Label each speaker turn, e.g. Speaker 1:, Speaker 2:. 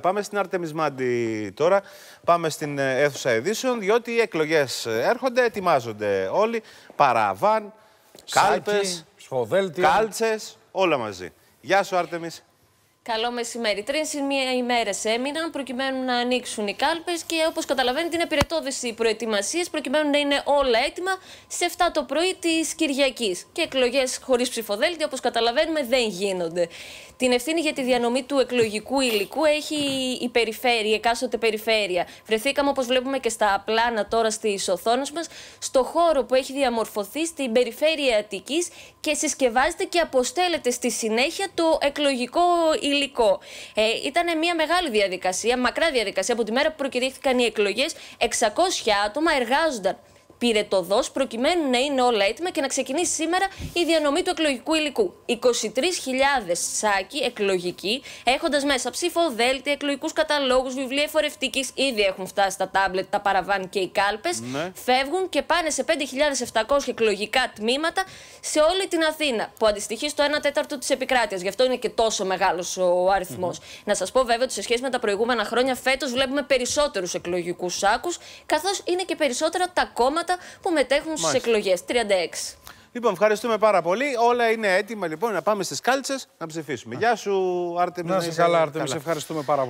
Speaker 1: Πάμε στην Αρτεμισμάντη τώρα. Πάμε στην ε, αίθουσα ειδήσεων, διότι οι εκλογές ε, έρχονται, ετοιμάζονται όλοι. Παραβάν, κάλπες, κάλτσες, όλα μαζί. Γεια σου, Άρτεμις.
Speaker 2: Καλό μεσημέρι. Τρεις ημέρες έμειναν προκειμένου να ανοίξουν οι κάλπες και όπως καταλαβαίνετε είναι πυρετόδες οι προετοιμασίες προκειμένου να είναι όλα έτοιμα σε 7 το πρωί της Κυριακής. Και εκλογές χωρίς ψηφοδέλτια, όπως καταλαβαίνουμε, δεν γίνονται. Την ευθύνη για τη διανομή του εκλογικού υλικού έχει η περιφέρεια, η εκάστοτε περιφέρεια. Βρεθήκαμε, όπως βλέπουμε και στα πλάνα τώρα στις οθόνες μας, στο χώρο που έχει διαμορφωθεί στην περιφέρεια Αττικής και συσκευάζεται και αποστέλλεται στη συνέχεια το εκλογικό υλικό υλικό. Ε, ήταν μια μεγάλη διαδικασία, μακρά διαδικασία. Από τη μέρα που προκηρύχθηκαν οι εκλογές, 600 άτομα εργάζονταν πήρε προκειμένου να είναι όλα έτοιμα και να ξεκινήσει σήμερα η διανομή του εκλογικού υλικού. 23.000 σάκι, εκλογικοί έχοντας μέσα ψήφο εκλογικούς καταλόγους, βιβλία εφορευτικής, ήδη έχουν φτάσει τα τάμπλετ, τα παραβάν και οι κάλπες. Ναι. Φεύγουν και πάνε σε 5.700 εκλογικά τμήματα σε όλη την Αθήνα, που αντιστοιχεί στο 1 τέταρτο της επικράτειας. Γι' αυτό είναι και τόσο μεγάλος ο αριθμός. Mm Να σας πω βέβαια ότι σε σχέση με τα προηγούμενα χρόνια, φέτος βλέπουμε περισσότερους εκλογικούς σάκους, καθώς είναι και περισσότερα τα κόμματα που μετέχουν στις εκλογέ. 36.
Speaker 1: Λοιπόν, ευχαριστούμε πάρα πολύ. Όλα είναι έτοιμα λοιπόν να πάμε στις κάλτσες να ψηφίσουμε. Γεια σου, Άρτεμι. Να είσαι καλά, Άρτεμι. Σε ευχαριστούμε πάρα πολύ.